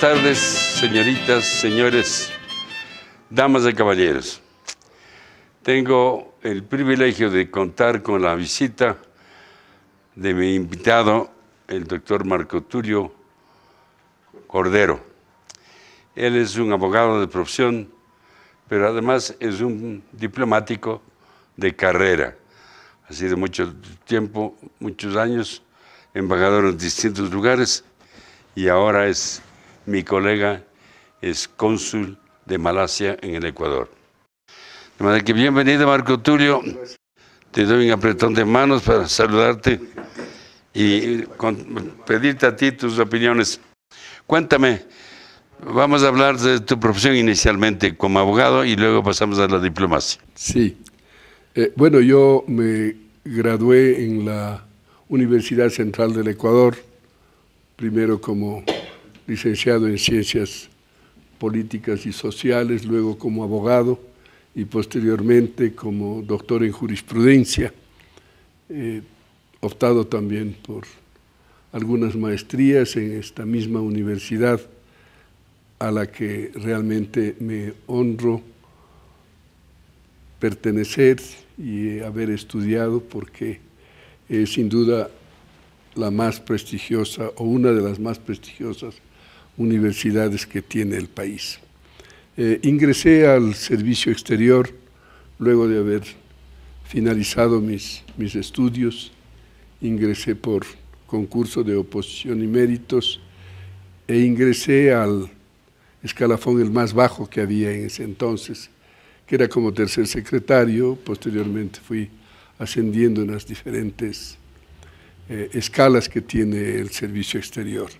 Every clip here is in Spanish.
Buenas tardes, señoritas, señores, damas y caballeros. Tengo el privilegio de contar con la visita de mi invitado, el doctor Marco Tulio Cordero. Él es un abogado de profesión, pero además es un diplomático de carrera. Ha sido mucho tiempo, muchos años, embajador en distintos lugares y ahora es mi colega es cónsul de Malasia en el Ecuador. De que bienvenido Marco Tulio, te doy un apretón de manos para saludarte y pedirte a ti tus opiniones. Cuéntame, vamos a hablar de tu profesión inicialmente como abogado y luego pasamos a la diplomacia. Sí, eh, bueno, yo me gradué en la Universidad Central del Ecuador, primero como licenciado en Ciencias Políticas y Sociales, luego como abogado y posteriormente como doctor en jurisprudencia, eh, optado también por algunas maestrías en esta misma universidad a la que realmente me honro pertenecer y haber estudiado porque es sin duda la más prestigiosa o una de las más prestigiosas universidades que tiene el país. Eh, ingresé al servicio exterior luego de haber finalizado mis, estudios, ingresé por concurso de oposición y méritos e ingresé al escalafón el más bajo que había en ese entonces, que era como tercer secretario, posteriormente fui ascendiendo en las diferentes eh, escalas que tiene el servicio exterior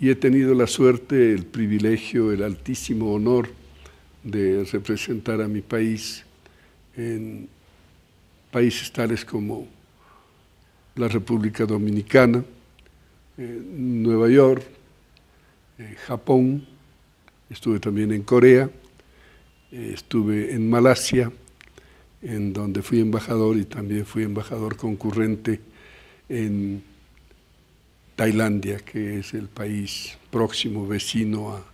y he tenido la suerte, el privilegio, el altísimo honor de representar a mi país en países tales como la República Dominicana, eh, Nueva York, eh, Japón, estuve también en Corea, eh, estuve en Malasia, en donde fui embajador y también fui embajador concurrente en Tailandia, que es el país próximo vecino a,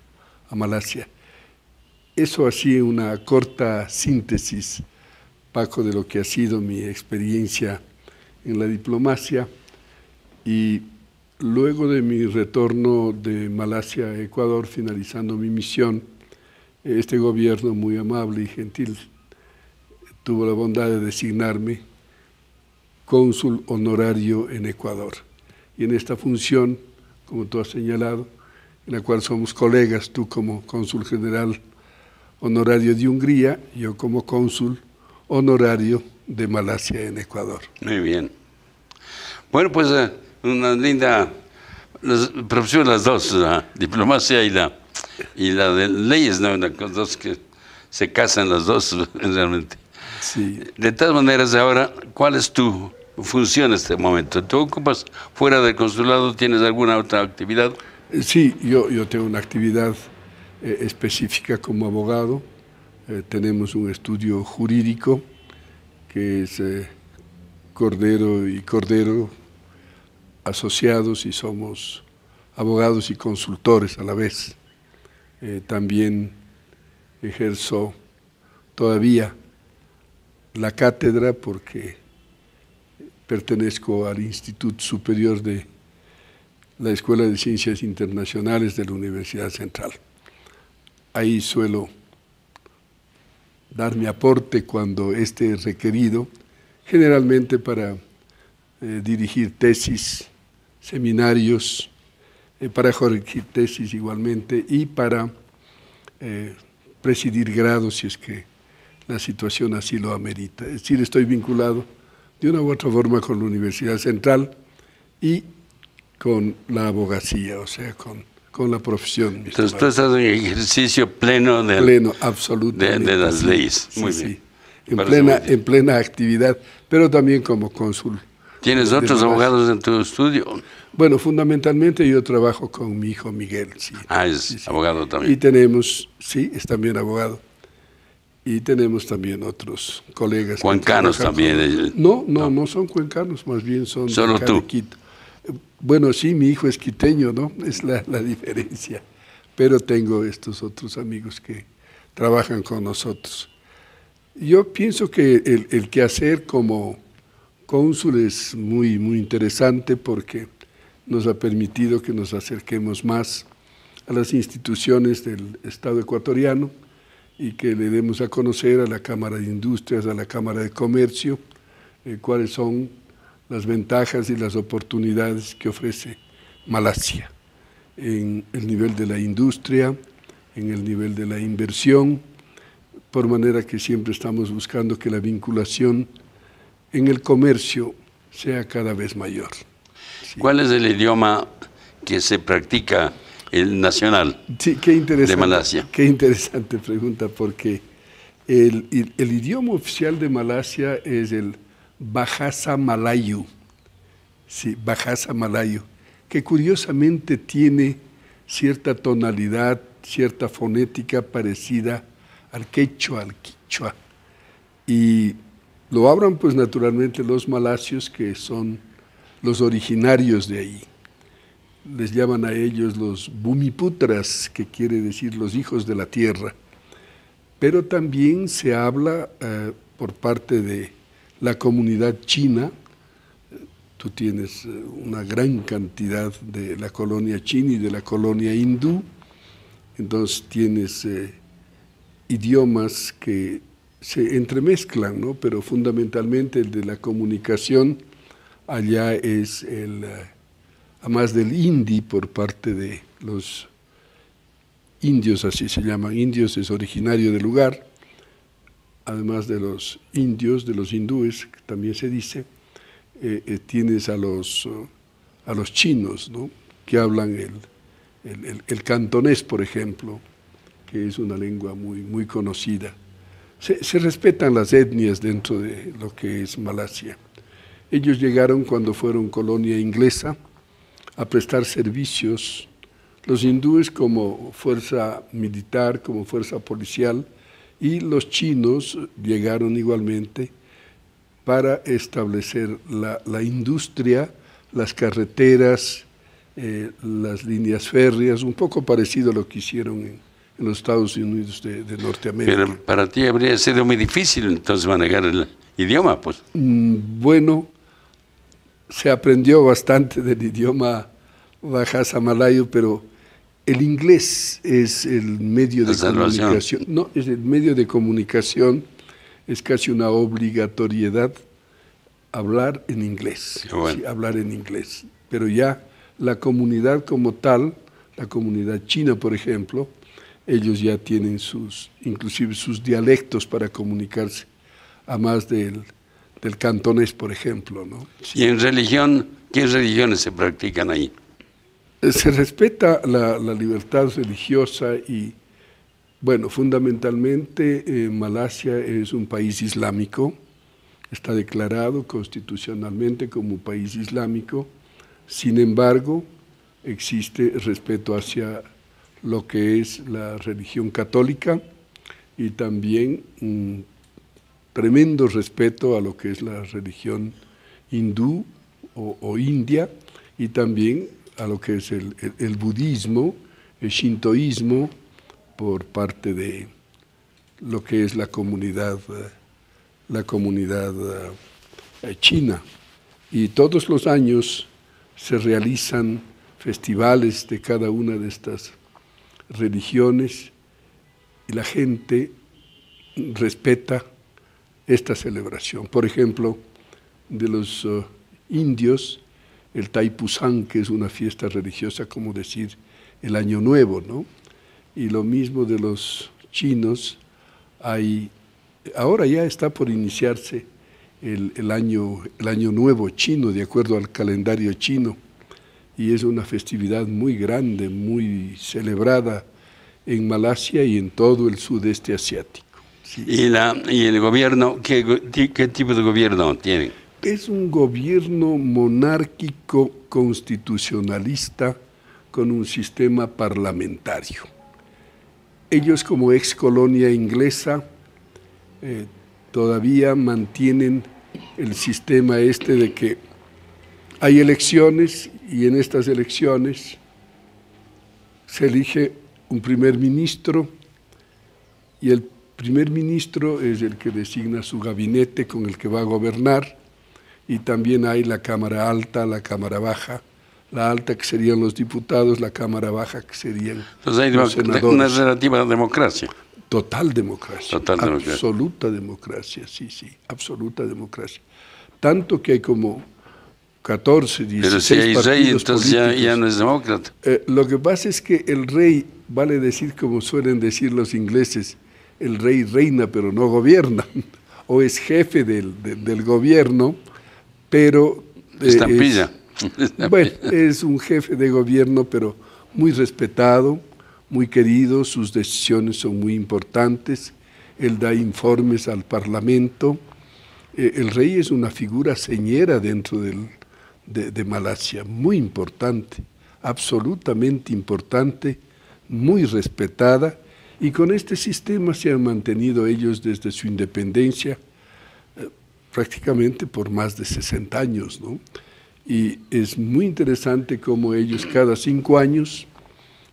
a Malasia. Eso así una corta síntesis, Paco, de lo que ha sido mi experiencia en la diplomacia y luego de mi retorno de Malasia a Ecuador, finalizando mi misión, este gobierno muy amable y gentil tuvo la bondad de designarme cónsul honorario en Ecuador y en esta función, como tú has señalado, en la cual somos colegas, tú como cónsul general honorario de Hungría, yo como cónsul honorario de Malasia en Ecuador. Muy bien. Bueno, pues eh, una linda profesión las dos, la diplomacia y la, y la de leyes, ¿no? Las dos que se casan las dos realmente. De todas maneras, ahora, ¿cuál es tu funciona este momento? ¿Tú ocupas fuera del consulado? ¿Tienes alguna otra actividad? Sí, yo, yo tengo una actividad eh, específica como abogado. Eh, tenemos un estudio jurídico que es eh, Cordero y Cordero asociados y somos abogados y consultores a la vez. también ejerzo todavía la cátedra porque pertenezco al Instituto Superior de la Escuela de Ciencias Internacionales de la Universidad Central. Ahí suelo dar mi aporte cuando este requerido, generalmente para eh, dirigir tesis, seminarios, eh, para corregir tesis igualmente y para eh, presidir grados si es que la situación así lo amerita. Es decir, estoy vinculado de una u otra forma con la Universidad Central y con la abogacía, o sea, con, con la profesión. Entonces tú estás en ejercicio pleno, de pleno de, de, las leyes. Sí, muy sí, En, plena, en plena actividad, pero también como cónsul. ¿Tienes otros abogados en tu estudio? Bueno, fundamentalmente yo trabajo con mi hijo Miguel. ah, es abogado también. Y tenemos, sí, es también abogado y tenemos también otros colegas. Cuencanos también. No, no, no, son cuencanos, más bien son Solo de Bueno, sí, mi hijo es quiteño, ¿no? Es la, diferencia. Pero tengo estos otros amigos que trabajan con nosotros. Yo pienso que el, el quehacer como cónsul es muy, muy interesante porque nos ha permitido que nos acerquemos más a las instituciones del Estado ecuatoriano y que le demos a conocer a la Cámara de Industrias, a la Cámara de Comercio, eh, cuáles son las ventajas y las oportunidades que ofrece Malasia en el nivel de la industria, en el nivel de la inversión, por manera que siempre estamos buscando que la vinculación en el comercio sea cada vez mayor. ¿Cuál es el idioma que se practica el nacional qué interesante, de Malasia. Qué interesante pregunta, porque el, idioma oficial de Malasia es el Bahasa Malayu. Sí, Bahasa Malayo, que curiosamente tiene cierta tonalidad, cierta fonética parecida al quechua, al quichua. Y lo hablan pues naturalmente los malasios que son los originarios de ahí les llaman a ellos los Bumiputras, que quiere decir los hijos de la tierra. Pero también se habla eh, por parte de la comunidad china, eh, tú tienes eh, una gran cantidad de la colonia china y de la colonia hindú, entonces tienes idiomas que se entremezclan, ¿no? pero fundamentalmente el de la comunicación allá es el además del hindi por parte de los indios, así se llaman, indios es originario del lugar, además de los indios, de los hindúes, también se dice, eh, eh, tienes a los, eh, a los chinos, que hablan el, cantonés, por ejemplo, que es una lengua muy, muy conocida. se, respetan las etnias dentro de lo que es Malasia. Ellos llegaron cuando fueron colonia inglesa, a prestar servicios. Los hindúes como fuerza militar, como fuerza policial, y los chinos llegaron igualmente para establecer la, industria, las carreteras, eh, las líneas férreas, un poco parecido a lo que hicieron en, los Estados Unidos de, Norteamérica. Pero para ti habría sido muy difícil entonces manejar el idioma, pues. Mm, bueno, se aprendió bastante del idioma bajasa malayo, pero el inglés es el medio de comunicación. No, es el medio de comunicación, es casi una obligatoriedad hablar en inglés. Sí, hablar en inglés. Pero ya la comunidad como tal, la comunidad china, por ejemplo, ellos ya tienen sus, inclusive sus dialectos para comunicarse, a más del del cantonés, por ejemplo. ¿no? ¿Y en religión, qué religiones se practican ahí? Eh, se respeta la, libertad religiosa y, bueno, fundamentalmente eh, Malasia es un país islámico, está declarado constitucionalmente como país islámico, sin embargo, existe respeto hacia lo que es la religión católica y también mm, tremendo respeto a lo que es la religión hindú o, india y también a lo que es el, budismo, el shintoísmo por parte de lo que es la comunidad, eh, la comunidad eh, china. Y todos los años se realizan festivales de cada una de estas religiones y la gente respeta esta celebración. Por ejemplo, de los eh, indios, el Taipusán, que es una fiesta religiosa, como decir, el Año Nuevo, ¿no? Y lo mismo de los chinos, hay, ahora ya está por iniciarse el, año, el Año Nuevo chino, de acuerdo al calendario chino, y es una festividad muy grande, muy celebrada en Malasia y en todo el sudeste asiático y, la, y el gobierno, ¿qué, ¿qué tipo de gobierno tienen? Es un gobierno monárquico constitucionalista con un sistema parlamentario. Ellos como ex colonia inglesa eh, todavía mantienen el sistema este de que hay elecciones y en estas elecciones se elige un primer ministro y el primer ministro es el que designa su gabinete con el que va a gobernar y también hay la Cámara Alta, la Cámara Baja. La alta que serían los diputados, la Cámara Baja que serían Entonces hay una relativa democracia. Total democracia. Total democracia. absoluta democracia, sí, sí, absoluta democracia. Tanto que hay como 14, 16 Pero si hay rey, entonces ya, no es demócrata. Eh, lo que pasa es que el rey, vale decir como suelen decir los ingleses, el rey reina pero no gobierna, o es jefe del, gobierno, pero... Eh, Estampilla. Es, Bueno, es un jefe de gobierno pero muy respetado, muy querido, sus decisiones son muy importantes, él da informes al Parlamento. Eh, el rey es una figura señera dentro de, de Malasia, muy importante, absolutamente importante, muy respetada y con este sistema se han mantenido ellos desde su independencia eh, prácticamente por más de 60 años. ¿no? Y es muy interesante cómo ellos cada cinco años,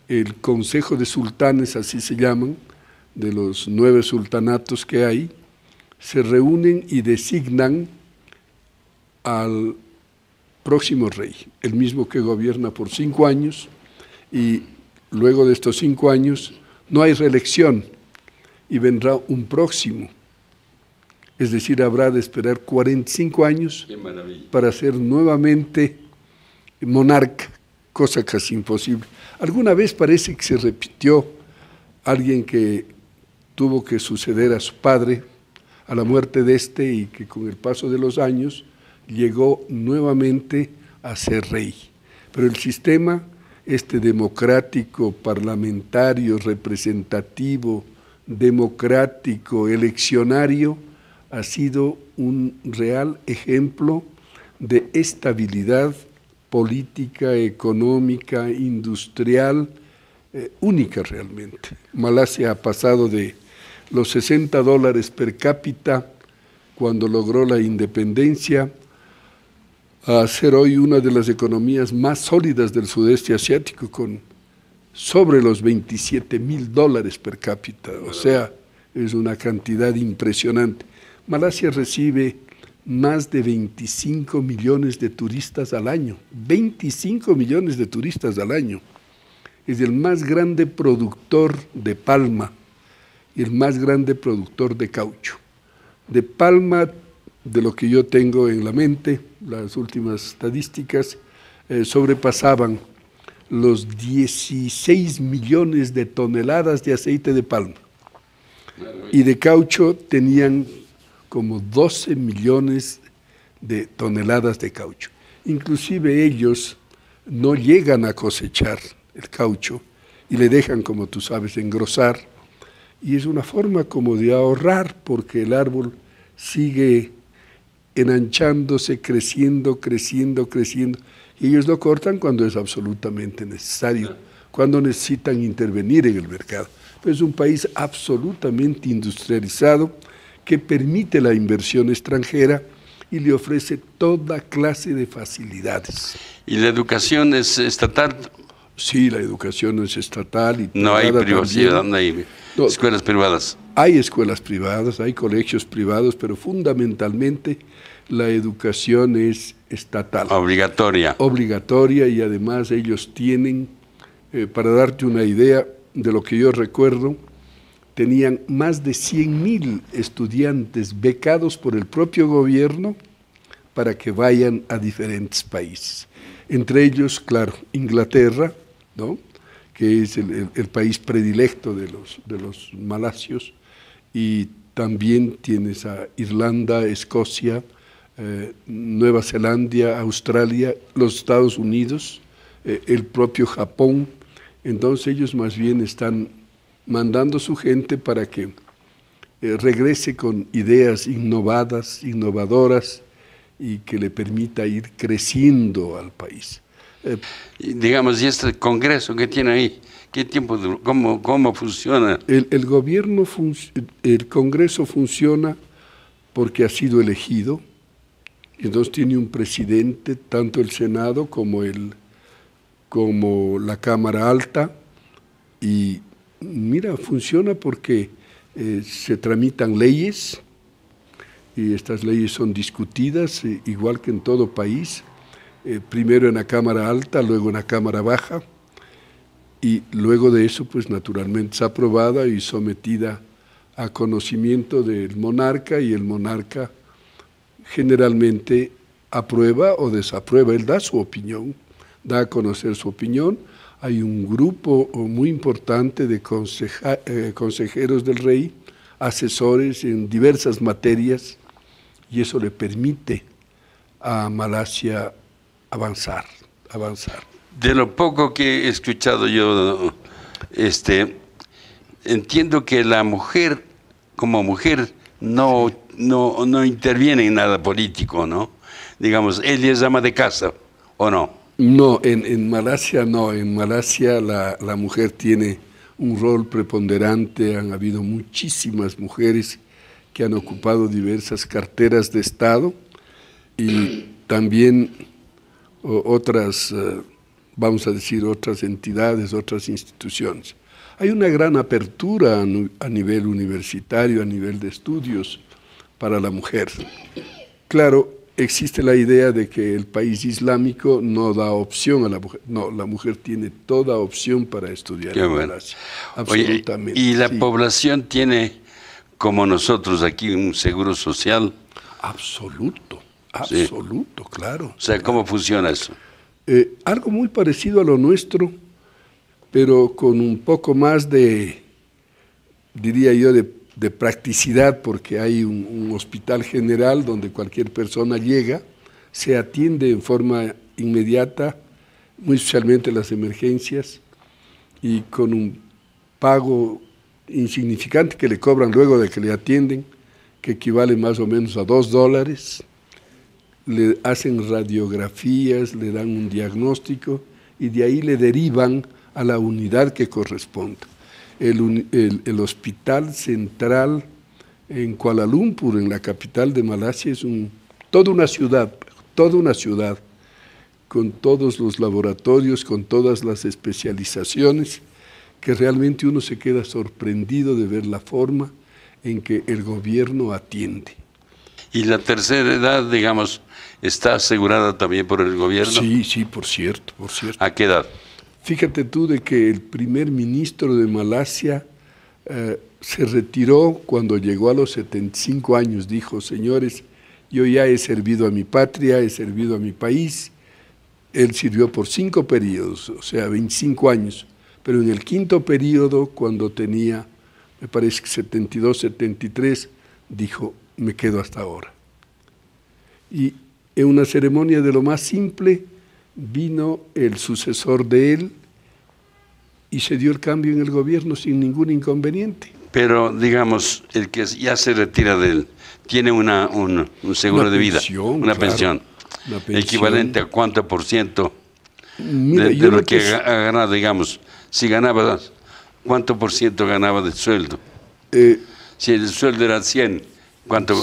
el Consejo de Sultanes, así se llaman, de los nueve sultanatos que hay, se reúnen y designan al próximo rey, el mismo que gobierna por cinco años, y luego de estos cinco años no hay reelección y vendrá un próximo. Es decir, habrá de esperar 45 años para ser nuevamente monarca, cosa casi imposible. Alguna vez parece que se repitió alguien que tuvo que suceder a su padre a la muerte de este y que con el paso de los años llegó nuevamente a ser rey. Pero el sistema este democrático, parlamentario, representativo, democrático, eleccionario, ha sido un real ejemplo de estabilidad política, económica, industrial, eh, única realmente. Malasia ha pasado de los 60 dólares per cápita cuando logró la independencia a ser hoy una de las economías más sólidas del sudeste asiático con sobre los 27 mil dólares per cápita, o sea, es una cantidad impresionante. Malasia recibe más de 25 millones de turistas al año, 25 millones de turistas al año. Es el más grande productor de palma y el más grande productor de caucho. De palma, de lo que yo tengo en la mente, las últimas estadísticas, eh, sobrepasaban los 16 millones de toneladas de aceite de palma. Y de caucho tenían como 12 millones de toneladas de caucho. Inclusive ellos no llegan a cosechar el caucho y le dejan, como tú sabes, engrosar. Y es una forma como de ahorrar porque el árbol sigue enanchándose, creciendo, creciendo, creciendo. Y ellos lo cortan cuando es absolutamente necesario, cuando necesitan intervenir en el mercado. es un país absolutamente industrializado que permite la inversión extranjera y le ofrece toda clase de facilidades. ¿Y la educación es estatal? Sí, la educación es estatal. Y no hay privacidad, no hay escuelas privadas. Hay escuelas privadas, hay colegios privados, pero fundamentalmente la educación es estatal. Obligatoria. Obligatoria y además ellos tienen, eh, para darte una idea de lo que yo recuerdo, tenían más de 100.000 estudiantes becados por el propio gobierno para que vayan a diferentes países. Entre ellos, claro, Inglaterra, ¿no? que es el, país predilecto de los, de los malasios, y también tienes a Irlanda, Escocia, eh, Nueva Zelanda, Australia, los Estados Unidos, eh, el propio Japón. Entonces ellos más bien están mandando su gente para que eh, regrese con ideas innovadas, innovadoras y que le permita ir creciendo al país. Eh, digamos, y este Congreso que tiene ahí, ¿qué tiempo, cómo, cómo funciona? El, gobierno, el Congreso funciona porque ha sido elegido, entonces tiene un presidente, tanto el Senado como, el, como la Cámara Alta, y mira, funciona porque eh, se tramitan leyes, y estas leyes son discutidas, eh, igual que en todo país, eh, primero en la Cámara Alta, luego en la Cámara Baja, y luego de eso, pues naturalmente es aprobada y sometida a conocimiento del monarca y el monarca generalmente aprueba o desaprueba, él da su opinión, da a conocer su opinión. Hay un grupo muy importante de eh, consejeros del rey, asesores en diversas materias, y eso le permite a Malasia avanzar, avanzar. De lo poco que he escuchado yo, este, entiendo que la mujer, como mujer, no, no, no interviene en nada político, ¿no? Digamos, ella es ama de casa, ¿o no? No, en, Malasia no. En Malasia la, la, mujer tiene un rol preponderante. Han habido muchísimas mujeres que han ocupado diversas carteras de Estado y también otras, eh, vamos a decir, otras entidades, otras instituciones. Hay una gran apertura a nivel universitario, a nivel de estudios para la mujer. Claro, existe la idea de que el país islámico no da opción a la mujer. No, la mujer tiene toda opción para estudiar. Absolutamente. y la población tiene, como nosotros aquí, un seguro social. Absoluto. Absoluto, claro. O sea, ¿cómo funciona eso? Eh, algo muy parecido a lo nuestro, pero con un poco más de, diría yo, de, practicidad, porque hay un, hospital general donde cualquier persona llega, se atiende en forma inmediata, muy especialmente las emergencias, y con un pago insignificante que le cobran luego de que le atienden, que equivale más o menos a dos dólares le hacen radiografías, le dan un diagnóstico y de ahí le derivan a la unidad que corresponda. El, hospital central en Kuala Lumpur, en la capital de Malasia, es un, toda una ciudad, toda una ciudad, con todos los laboratorios, con todas las especializaciones, que realmente uno se queda sorprendido de ver la forma en que el gobierno atiende. Y la tercera edad, digamos, está asegurada también por el gobierno. Sí, sí, por cierto, por cierto. ¿A qué edad? Fíjate tú de que el primer ministro de Malasia eh, se retiró cuando llegó a los 75 años. Dijo, señores, yo ya he servido a mi patria, he servido a mi país. Él sirvió por cinco periodos, o sea, 25 años. Pero en el quinto periodo, cuando tenía, me parece que 72, 73, dijo, me quedo hasta ahora. Y en una ceremonia de lo más simple vino el sucesor de él y se dio el cambio en el gobierno sin ningún inconveniente. Pero digamos, el que ya se retira de él, tiene una, un, seguro de vida, una, pensión, equivalente a cuánto por ciento de, lo, que, ha ganado, digamos. Si ganaba, ¿cuánto por ciento ganaba del sueldo? Eh, si el sueldo era 100, ¿Cuánto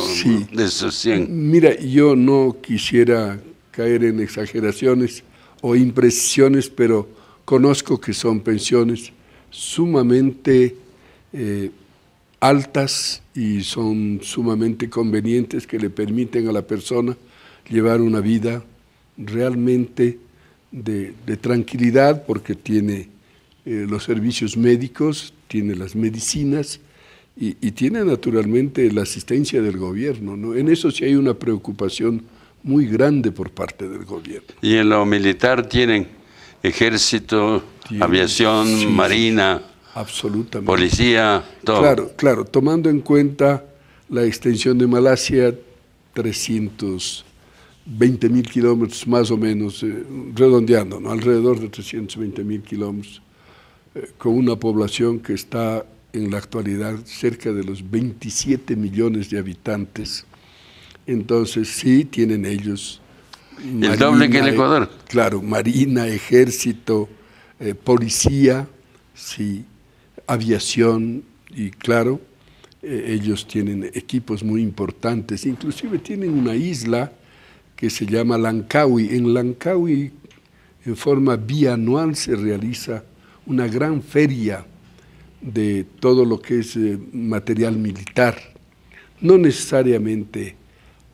de esos Mira, yo no quisiera caer en exageraciones o impresiones, pero conozco que son pensiones sumamente eh, altas y son sumamente convenientes que le permiten a la persona llevar una vida realmente de, tranquilidad porque tiene eh, los servicios médicos, tiene las medicinas, y, tiene naturalmente la asistencia del gobierno. ¿no? En eso sí hay una preocupación muy grande por parte del gobierno. Y en lo militar tienen ejército, aviación, marina, absolutamente. policía, todo. Claro, claro, tomando en cuenta la extensión de Malasia, 320 mil kilómetros más o menos, eh, redondeando, ¿no? alrededor de 320 mil kilómetros, eh, con una población que está en la actualidad cerca de los 27 millones de habitantes. Entonces sí tienen ellos... El doble que el eh, Ecuador. Claro, marina, ejército, eh, policía, sí, aviación y claro, eh, ellos tienen equipos muy importantes. Inclusive tienen una isla que se llama Lankawi. En Lankawi, en forma bianual, se realiza una gran feria de todo lo que es eh, material militar, no necesariamente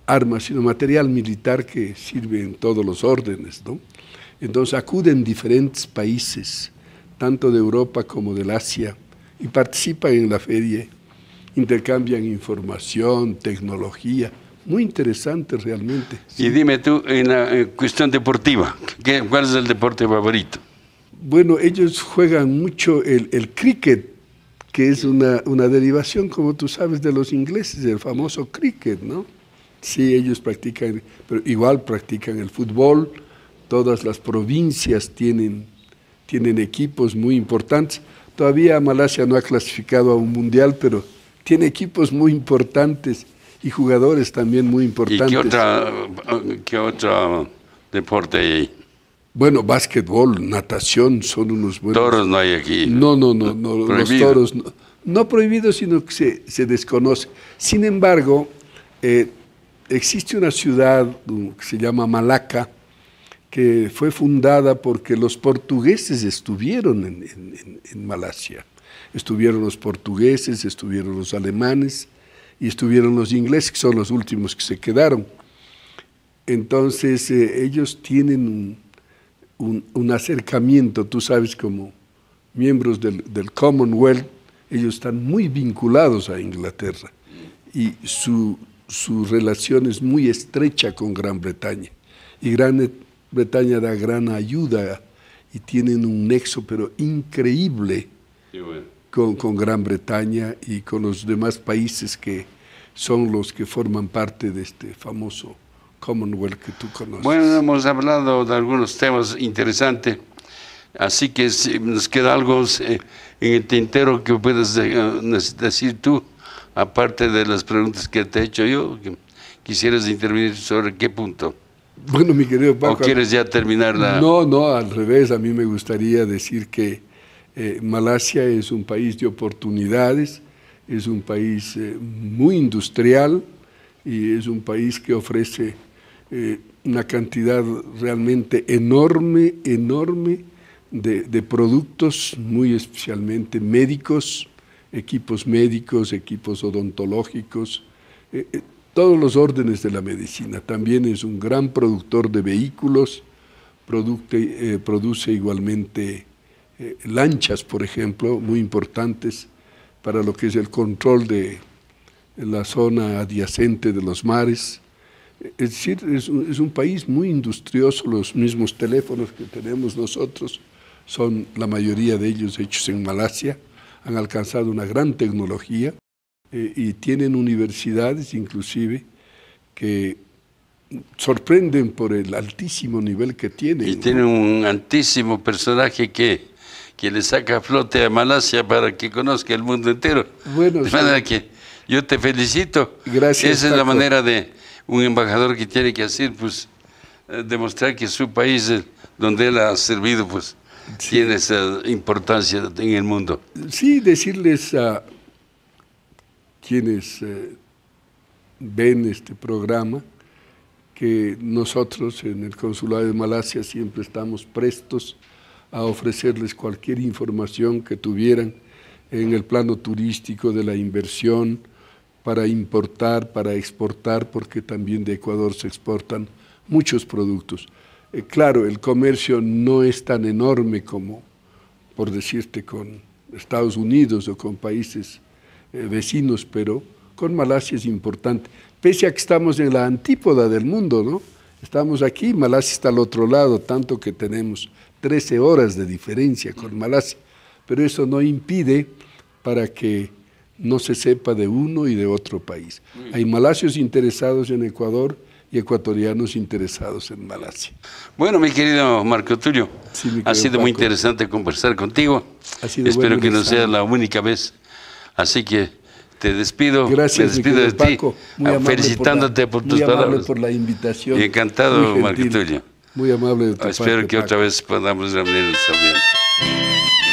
armas, sino material militar que sirve en todos los órdenes. ¿no? Entonces acuden diferentes países, tanto de Europa como del Asia, y participan en la feria, intercambian información, tecnología, muy interesante realmente. Y dime tú, en la eh, cuestión deportiva, ¿cuál es el deporte favorito? Bueno, ellos juegan mucho el, el cricket, que es una, una, derivación, como tú sabes, de los ingleses, del famoso cricket, ¿no? Sí, ellos practican, pero igual practican el fútbol, todas las provincias tienen, tienen equipos muy importantes. Todavía Malasia no ha clasificado a un mundial, pero tiene equipos muy importantes y jugadores también muy importantes. ¿Y qué, otro deporte hay? Bueno, básquetbol, natación son unos buenos. Toros no hay aquí. No, no, no, no los toros no, no prohibido, sino que se, desconoce. Sin embargo, eh, existe una ciudad um, que se llama Malaca, que fue fundada porque los portugueses estuvieron en, Malasia. Estuvieron los portugueses, estuvieron los alemanes y estuvieron los ingleses, que son los últimos que se quedaron. Entonces eh, ellos tienen un, acercamiento, tú sabes, como miembros del, Commonwealth, ellos están muy vinculados a Inglaterra y su, relación es muy estrecha con Gran Bretaña. Y Gran Bretaña da gran ayuda y tienen un nexo, pero increíble, con, Gran Bretaña y con los demás países que son los que forman parte de este famoso que tú conoces. Bueno, hemos hablado de algunos temas interesantes, así que si nos queda algo eh, en el tintero que puedas eh, decir tú, aparte de las preguntas que te he hecho yo, quisieras intervenir sobre qué punto. Bueno, mi querido Paco. ¿O quieres ya terminar la.? No, no, al revés. A mí me gustaría decir que eh, Malasia es un país de oportunidades, es un país muy industrial y es un país que ofrece eh, una cantidad realmente enorme, enorme de, productos, muy especialmente médicos, equipos médicos, equipos odontológicos, eh, eh, todos los órdenes de la medicina. También es un gran productor de vehículos, produce igualmente lanchas, por ejemplo, muy importantes para lo que es el control de la zona adyacente de los mares es decir, es un, país muy industrioso, los mismos teléfonos que tenemos nosotros son la mayoría de ellos hechos en Malasia, han alcanzado una gran tecnología eh, y tienen universidades inclusive que sorprenden por el altísimo nivel que tienen. Y tienen un altísimo personaje que, que le saca flote a Malasia para que conozca el mundo entero. Bueno, de manera que yo te felicito. Gracias. Esa es la manera de un embajador que tiene que hacer, pues, eh, demostrar que su país, eh, donde él ha servido, pues, tiene esa importancia en el mundo. Sí, decirles a quienes eh, ven este programa que nosotros en el Consulado de Malasia siempre estamos prestos a ofrecerles cualquier información que tuvieran en el plano turístico, de la inversión, para importar, para exportar, porque también de Ecuador se exportan muchos productos. Eh, claro, el comercio no es tan enorme como, por decirte, con Estados Unidos o con países eh, vecinos, pero con Malasia es importante. Pese a que estamos en la antípoda del mundo, ¿no? Estamos aquí, Malasia está al otro lado, tanto que tenemos 13 horas de diferencia con Malasia, pero eso no impide para que no se sepa de uno y de otro país. Hay malasios interesados en Ecuador y ecuatorianos interesados en Malasia. Bueno, mi querido Marco Tulio, ha sido muy interesante conversar contigo. Espero que no sea la única vez. Así que te despido. Gracias, despido de ti, felicitándote por, la, por muy palabras. por la invitación. Y encantado, Marco Tulio. Muy amable de tu Espero que otra vez podamos reunirnos también.